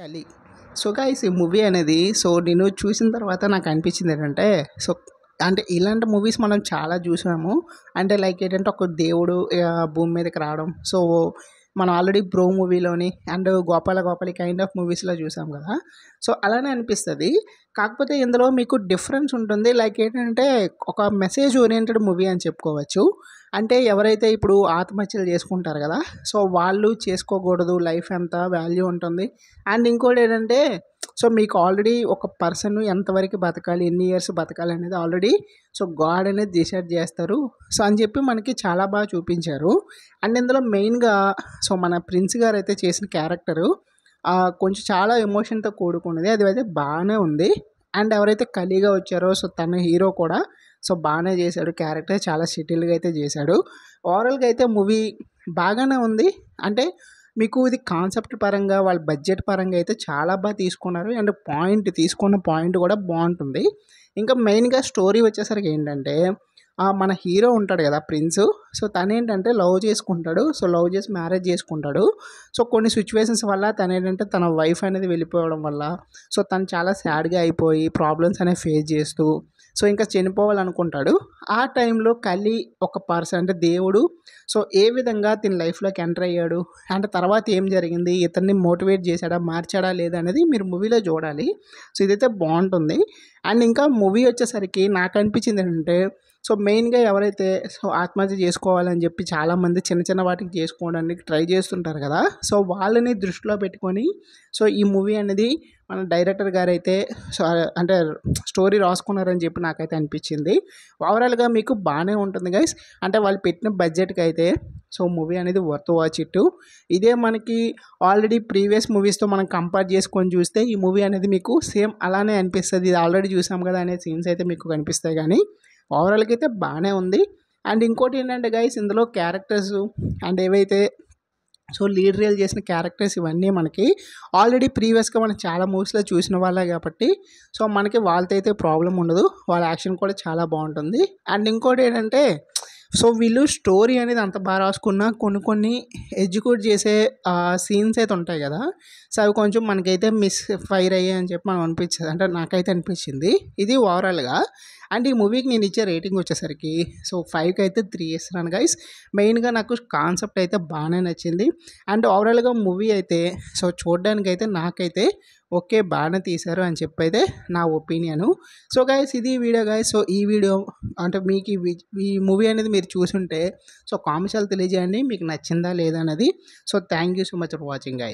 కలి so guys ఈ movie అనేది సో నేను చూసిన తర్వాత నాకు అనిపించింది ఏంటంటే సో అంటే ఇలాంటి మూవీస్ మనం చాలా చూసాము అంటే లైక్ ఏంటంటే ఒక దేవుడు భూమి మీదకి రావడం సో మనం ఆల్రెడీ బ్రో మూవీలోని and Gopala Gopala kind of మూవీస్లో చూసాం కదా సో అలానే అనిపిస్తుంది కాకపోతే ఇందులో మీకు డిఫరెన్స్ ఉంటుంది లైక్ ఏంటంటే ఒక మెసేజ్ ఓరియంటెడ్ మూవీ అని చెప్పుకోవచ్చు అంటే ఎవరైతే ఇప్పుడు ఆత్మహత్యలు చేసుకుంటారు కదా సో వాళ్ళు చేసుకోకూడదు లైఫ్ ఎంత వాల్యూ ఉంటుంది అండ్ ఇంకోటి ఏంటంటే సో మీకు ఆల్రెడీ ఒక పర్సన్ ఎంతవరకు బతకాలి ఎన్ని ఇయర్స్ బతకాలి అనేది ఆల్రెడీ సో గాడ్ అనేది డిసైడ్ చేస్తారు సో అని చెప్పి మనకి చాలా బాగా చూపించారు అండ్ ఇందులో మెయిన్గా సో మన ప్రిన్స్ గారు అయితే చేసిన క్యారెక్టరు కొంచెం చాలా ఎమోషన్తో కూడుకున్నది అది అయితే బాగానే ఉంది అండ్ ఎవరైతే ఖలీగా వచ్చారో సో తన హీరో కూడా సో బాగానే చేశాడు క్యారెక్టర్ చాలా సిటిల్గా అయితే చేశాడు ఓవరాల్గా అయితే మూవీ బాగానే ఉంది అంటే మీకు ఇది కాన్సెప్ట్ పరంగా వాళ్ళ బడ్జెట్ పరంగా అయితే చాలా బాగా తీసుకున్నారు అండ్ పాయింట్ తీసుకున్న పాయింట్ కూడా బాగుంటుంది ఇంకా మెయిన్గా స్టోరీ వచ్చేసరికి ఏంటంటే మన హీరో ఉంటాడు కదా ప్రిన్స్ సో తను ఏంటంటే లవ్ చేసుకుంటాడు సో లవ్ చేసి మ్యారేజ్ చేసుకుంటాడు సో కొన్ని సిచ్యువేషన్స్ వల్ల తను ఏంటంటే తన వైఫ్ అనేది వెళ్ళిపోవడం వల్ల సో తను చాలా సాడ్గా అయిపోయి ప్రాబ్లమ్స్ అనేవి ఫేస్ చేస్తూ సో ఇంకా చనిపోవాలనుకుంటాడు ఆ టైంలో కలి ఒక పర్సన్ అంటే దేవుడు సో ఏ విధంగా తన లైఫ్లోకి ఎంటర్ అయ్యాడు అండ్ తర్వాత ఏం జరిగింది ఇతన్ని మోటివేట్ చేశాడా మార్చాడా లేదా అనేది మీరు మూవీలో చూడాలి సో ఇదైతే బాగుంటుంది అండ్ ఇంకా మూవీ వచ్చేసరికి నాకు అనిపించింది ఏంటంటే సో మెయిన్గా ఎవరైతే సో ఆత్మహత్య చేసుకోవాలని చెప్పి చాలామంది చిన్న చిన్న వాటికి చేసుకోవడానికి ట్రై చేస్తుంటారు కదా సో వాళ్ళని దృష్టిలో పెట్టుకొని సో ఈ మూవీ అనేది మన డైరెక్టర్ గారు అయితే అంటే స్టోరీ రాసుకున్నారని చెప్పి నాకైతే అనిపించింది ఓవరాల్గా మీకు బాగానే ఉంటుంది గైస్ అంటే వాళ్ళు పెట్టిన బడ్జెట్కి అయితే సో మూవీ అనేది వర్త్ వాచ్ ఇటు ఇదే మనకి ఆల్రెడీ ప్రీవియస్ మూవీస్తో మనం కంపేర్ చేసుకొని చూస్తే ఈ మూవీ అనేది మీకు సేమ్ అలానే అనిపిస్తుంది ఇది ఆల్రెడీ చూసాం కదా అనే సీన్స్ అయితే మీకు కనిపిస్తాయి కానీ ఓవరాల్కి అయితే బాగానే ఉంది అండ్ ఇంకోటి ఏంటంటే గైస్ ఇందులో క్యారెక్టర్స్ అండ్ ఏవైతే సో లీడ్ రియల్ చేసిన క్యారెక్టర్స్ ఇవన్నీ మనకి ఆల్రెడీ ప్రీవియస్గా మనం చాలా మూవీస్లో చూసిన వాళ్ళే కాబట్టి సో మనకి వాళ్ళతో అయితే ప్రాబ్లం ఉండదు వాళ్ళ యాక్షన్ కూడా చాలా బాగుంటుంది అండ్ ఇంకోటి ఏంటంటే సో వీళ్ళు స్టోరీ అనేది అంత బాగా రాసుకున్న కొన్ని కొన్ని ఎడ్యుకేట్ చేసే సీన్స్ అయితే ఉంటాయి కదా సో అవి కొంచెం మనకైతే మిస్ ఫైర్ అయ్యాయి అని చెప్పి మనం అనిపించింది అంటే నాకైతే అనిపించింది ఇది ఓవరాల్గా అండ్ ఈ మూవీకి నేను ఇచ్చే రేటింగ్ వచ్చేసరికి సో ఫైవ్కి అయితే త్రీ ఇస్తున్నాను గైస్ మెయిన్గా నాకు కాన్సెప్ట్ అయితే బాగానే నచ్చింది అండ్ ఓవరాల్గా మూవీ అయితే సో చూడడానికి అయితే నాకైతే ఓకే బాగానే తీశారు అని చెప్పైతే నా ఒపీనియను సో గాయస్ ఇది వీడియో గాయస్ సో ఈ వీడియో అంటే మీకు ఈ మూవీ అనేది మీరు చూసుంటే సో కామెంట్స్ తెలియజేయండి మీకు నచ్చిందా లేదా అనేది so thank you so much for watching guys